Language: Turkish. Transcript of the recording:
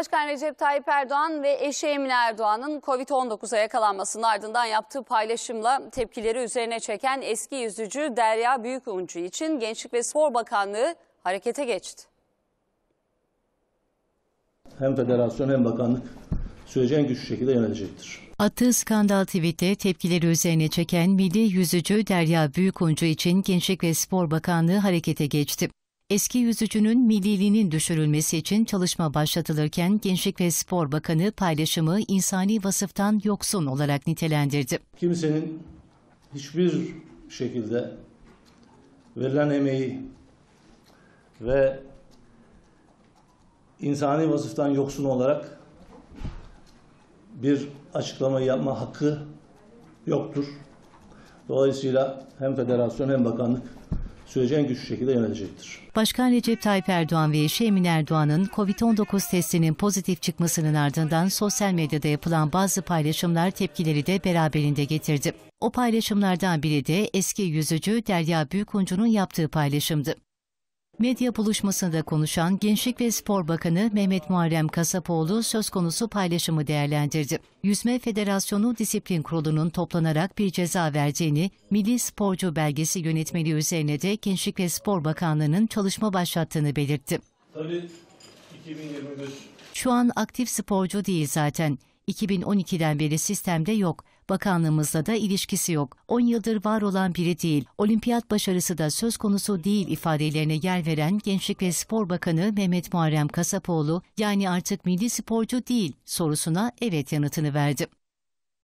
Başkan Recep Tayyip Erdoğan ve eşi Emine Erdoğan'ın Covid-19'a yakalanmasının ardından yaptığı paylaşımla tepkileri üzerine çeken eski yüzücü Derya Büyükuncu için Gençlik ve Spor Bakanlığı harekete geçti. Hem federasyon hem bakanlık süreci en güçlü şekilde yönetecektir. Attığı skandal tweette tepkileri üzerine çeken milli yüzücü Derya Büyükuncu için Gençlik ve Spor Bakanlığı harekete geçti eski yüzücünün milliliğinin düşürülmesi için çalışma başlatılırken Gençlik ve Spor Bakanı paylaşımı insani vasıftan yoksun olarak nitelendirdi. Kimsenin hiçbir şekilde verilen emeği ve insani vasıftan yoksun olarak bir açıklama yapma hakkı yoktur. Dolayısıyla hem federasyon hem bakanlık süreci en güçlü şekilde yönetecektir. Başkan Recep Tayyip Erdoğan ve eşi Emin Erdoğan'ın COVID-19 testinin pozitif çıkmasının ardından sosyal medyada yapılan bazı paylaşımlar tepkileri de beraberinde getirdi. O paylaşımlardan biri de eski yüzücü Derya Büyükuncu'nun yaptığı paylaşımdı. Medya buluşmasında konuşan Gençlik ve Spor Bakanı Mehmet Muharrem Kasapoğlu söz konusu paylaşımı değerlendirdi. Yüzme Federasyonu Disiplin Kurulu'nun toplanarak bir ceza vereceğini, Milli Sporcu Belgesi Yönetmeliği üzerine de Gençlik ve Spor Bakanlığı'nın çalışma başlattığını belirtti. Tabii 2021. Şu an aktif sporcu değil zaten. 2012'den beri sistemde yok. Bakanlığımızla da ilişkisi yok. 10 yıldır var olan biri değil, olimpiyat başarısı da söz konusu değil ifadelerine yer veren Gençlik ve Spor Bakanı Mehmet Muharrem Kasapoğlu, yani artık milli sporcu değil sorusuna evet yanıtını verdi.